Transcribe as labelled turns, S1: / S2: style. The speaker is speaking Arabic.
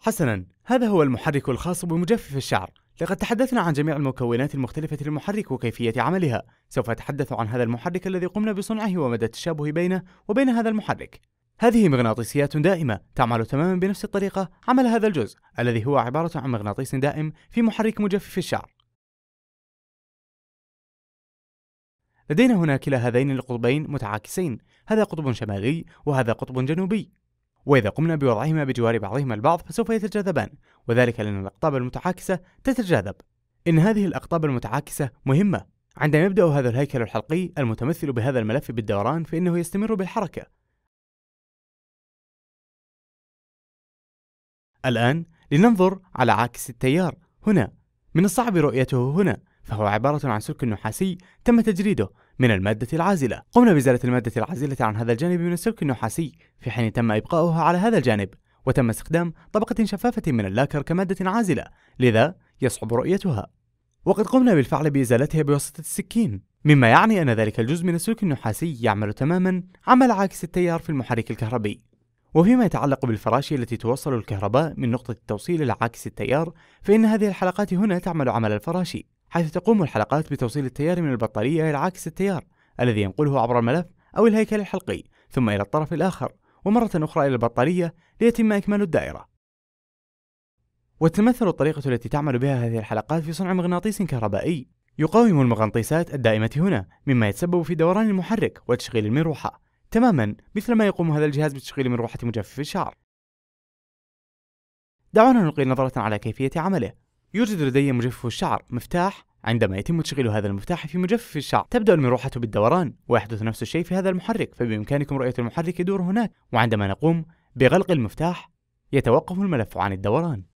S1: حسنا هذا هو المحرك الخاص بمجفف الشعر لقد تحدثنا عن جميع المكونات المختلفة للمحرك وكيفية عملها سوف أتحدث عن هذا المحرك الذي قمنا بصنعه ومدى التشابه بينه وبين هذا المحرك هذه مغناطيسيات دائمة تعمل تماما بنفس الطريقة عمل هذا الجزء الذي هو عبارة عن مغناطيس دائم في محرك مجفف الشعر لدينا هنا كلا هذين القطبين متعاكسين هذا قطب شمالي وهذا قطب جنوبي وإذا قمنا بوضعهما بجوار بعضهما البعض فسوف يتجاذبان وذلك لأن الأقطاب المتعاكسة تتجاذب إن هذه الأقطاب المتعاكسة مهمة عندما يبدأ هذا الهيكل الحلقي المتمثل بهذا الملف بالدوران فإنه يستمر بالحركة الآن لننظر على عاكس التيار هنا من الصعب رؤيته هنا فهو عبارة عن سلك نحاسي تم تجريده من المادة العازلة قمنا بإزالة المادة العازلة عن هذا الجانب من السلك النحاسي في حين تم إبقاؤها على هذا الجانب وتم استخدام طبقة شفافة من اللاكر كمادة عازلة لذا يصعب رؤيتها وقد قمنا بالفعل بإزالتها بواسطة السكين مما يعني أن ذلك الجزء من السلك النحاسي يعمل تماما عمل عاكس التيار في المحرك الكهربي وفيما يتعلق بالفراشة التي توصل الكهرباء من نقطة التوصيل إلى عاكس التيار فإن هذه الحلقات هنا تعمل عمل الفراشي حيث تقوم الحلقات بتوصيل التيار من البطارية إلى عاكس التيار الذي ينقله عبر الملف أو الهيكل الحلقي ثم إلى الطرف الآخر ومرة أخرى إلى البطارية ليتم إكمال الدائرة وتمثل الطريقة التي تعمل بها هذه الحلقات في صنع مغناطيس كهربائي يقاوم المغناطيسات الدائمة هنا مما يتسبب في دوران المحرك وتشغيل المروحة تماما مثل ما يقوم هذا الجهاز بتشغيل مروحة مجفف الشعر دعونا نلقي نظرة على كيفية عمله يوجد لدي مجفف الشعر مفتاح عندما يتم تشغيل هذا المفتاح في مجفف الشعر تبدأ المروحة بالدوران ويحدث نفس الشيء في هذا المحرك فبإمكانكم رؤية المحرك يدور هناك وعندما نقوم بغلق المفتاح يتوقف الملف عن الدوران